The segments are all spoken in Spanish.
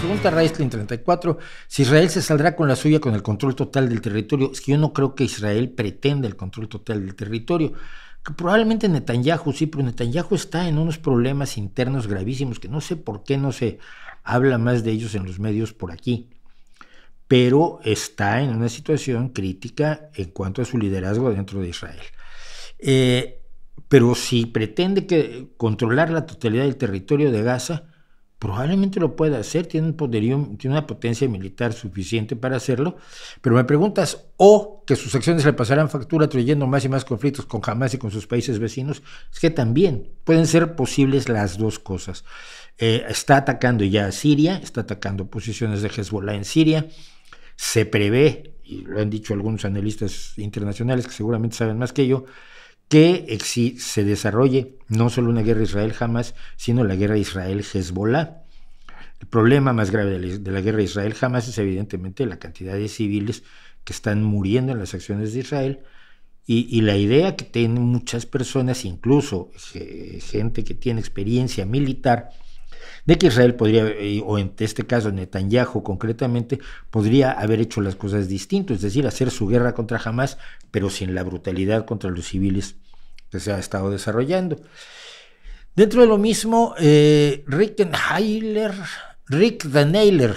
pregunta Raistlin 34 si Israel se saldrá con la suya con el control total del territorio. Es que yo no creo que Israel pretenda el control total del territorio. Que probablemente Netanyahu sí, pero Netanyahu está en unos problemas internos gravísimos que no sé por qué no se habla más de ellos en los medios por aquí. Pero está en una situación crítica en cuanto a su liderazgo dentro de Israel. Eh, pero si pretende que, controlar la totalidad del territorio de Gaza, probablemente lo pueda hacer, tiene, un poderío, tiene una potencia militar suficiente para hacerlo, pero me preguntas, o que sus acciones le pasarán factura trayendo más y más conflictos con Hamas y con sus países vecinos, es que también pueden ser posibles las dos cosas. Eh, está atacando ya a Siria, está atacando posiciones de Hezbollah en Siria, se prevé, y lo han dicho algunos analistas internacionales que seguramente saben más que yo, que se desarrolle no solo una guerra israel jamás, sino la guerra Israel-Hezbollah. El problema más grave de la guerra israel jamás es evidentemente la cantidad de civiles que están muriendo en las acciones de Israel y, y la idea que tienen muchas personas, incluso eh, gente que tiene experiencia militar, de que Israel podría, eh, o en este caso Netanyahu concretamente, podría haber hecho las cosas distintas, es decir, hacer su guerra contra Hamas, pero sin la brutalidad contra los civiles que se ha estado desarrollando. Dentro de lo mismo, eh, Rick Nailer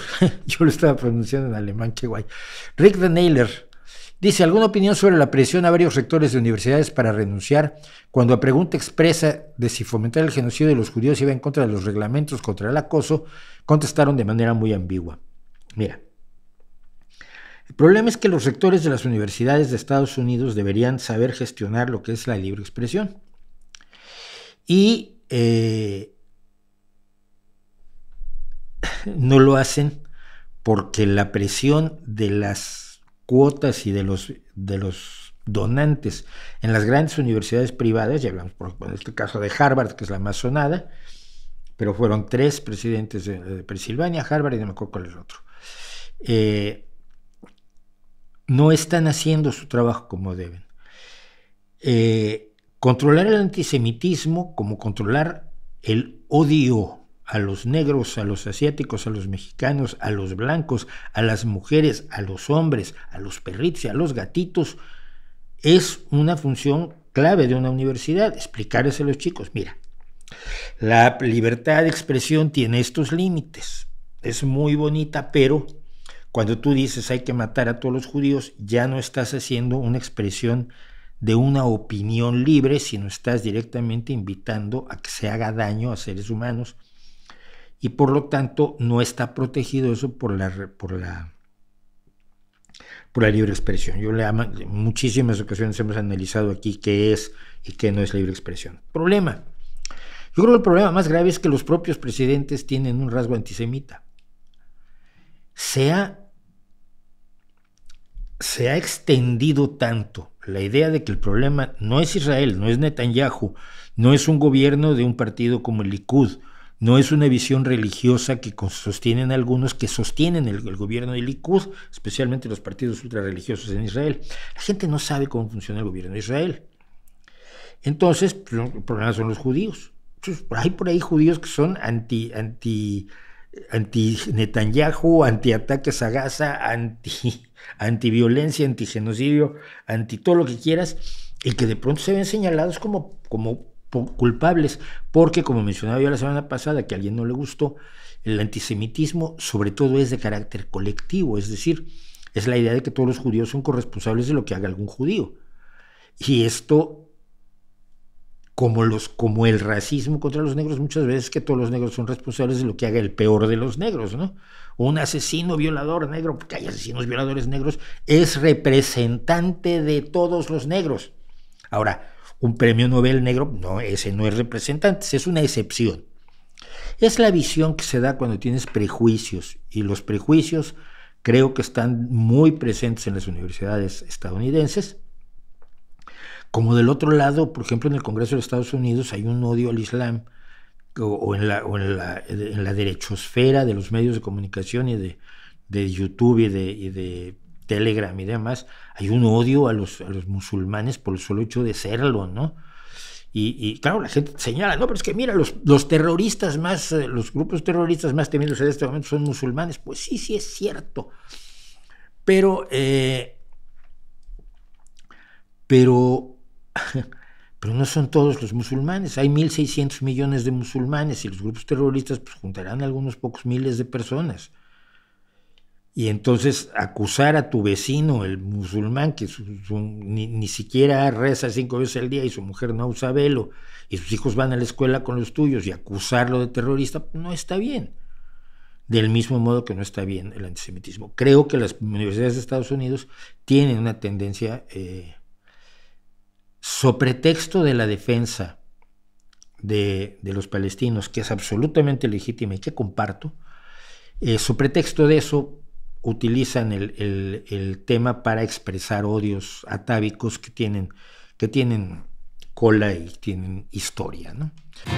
yo lo estaba pronunciando en alemán, qué guay, Rick Neyler. Dice, ¿alguna opinión sobre la presión a varios rectores de universidades para renunciar cuando a pregunta expresa de si fomentar el genocidio de los judíos iba en contra de los reglamentos contra el acoso? Contestaron de manera muy ambigua. Mira, el problema es que los rectores de las universidades de Estados Unidos deberían saber gestionar lo que es la libre expresión. Y eh, no lo hacen porque la presión de las cuotas y de los, de los donantes en las grandes universidades privadas, ya hablamos por en este caso de Harvard, que es la más sonada, pero fueron tres presidentes de, Pensilvania, Harvard y no me acuerdo cuál es el otro. Eh, no están haciendo su trabajo como deben. Eh, controlar el antisemitismo como controlar el odio a los negros, a los asiáticos, a los mexicanos, a los blancos, a las mujeres, a los hombres, a los perritos y a los gatitos, es una función clave de una universidad, explicarles a los chicos, mira, la libertad de expresión tiene estos límites, es muy bonita, pero cuando tú dices hay que matar a todos los judíos, ya no estás haciendo una expresión de una opinión libre, sino estás directamente invitando a que se haga daño a seres humanos y por lo tanto no está protegido eso por la, por la, por la libre expresión. Yo le amo muchísimas ocasiones hemos analizado aquí qué es y qué no es la libre expresión. Problema. Yo creo que el problema más grave es que los propios presidentes tienen un rasgo antisemita. Se ha, se ha extendido tanto la idea de que el problema no es Israel, no es Netanyahu, no es un gobierno de un partido como el Likud, no es una visión religiosa que sostienen algunos que sostienen el, gobierno de Likud, especialmente los partidos ultrarreligiosos en Israel. La gente no sabe cómo funciona el gobierno de Israel. Entonces, el pues, problema son los judíos. Hay por ahí judíos que son anti, anti, anti Netanyahu, anti ataques a Gaza, anti, anti violencia, anti genocidio, anti todo lo que quieras, y que de pronto se ven señalados como, como culpables, porque como mencionaba yo la semana pasada, que a alguien no le gustó, el antisemitismo sobre todo es de carácter colectivo, es decir, es la idea de que todos los judíos son corresponsables de lo que haga algún judío. Y esto, como, los, como el racismo contra los negros, muchas veces que todos los negros son responsables de lo que haga el peor de los negros, ¿no? Un asesino violador negro, porque hay asesinos violadores negros, es representante de todos los negros. Ahora, un premio Nobel negro, no, ese no es representante, es una excepción. Es la visión que se da cuando tienes prejuicios y los prejuicios creo que están muy presentes en las universidades estadounidenses. Como del otro lado, por ejemplo, en el Congreso de Estados Unidos hay un odio al Islam o, en, la, en, la, derechosfera de los medios de comunicación y de, YouTube y de Telegram y demás, hay un odio a los, musulmanes por el solo hecho de serlo, ¿no? Y, claro, la gente señala, no, pero es que mira, los, los terroristas más, eh, los grupos terroristas más temidos en este momento son musulmanes. Pues sí, sí es cierto. Pero, eh, pero, pero no son todos los musulmanes. Hay 1.600 millones de musulmanes y los grupos terroristas pues, juntarán algunos pocos miles de personas y entonces acusar a tu vecino, el musulmán, que ni, siquiera reza cinco veces al día y su mujer no usa velo, y sus hijos van a la escuela con los tuyos, y acusarlo de terrorista, no está bien. Del mismo modo que no está bien el antisemitismo. Creo que las universidades de Estados Unidos tienen una tendencia, eh, sobre texto de la defensa de, los palestinos, que es absolutamente legítima y que comparto, eh, su pretexto de eso utilizan el, el, tema para expresar odios atávicos que tienen, que tienen cola y tienen historia. ¿no?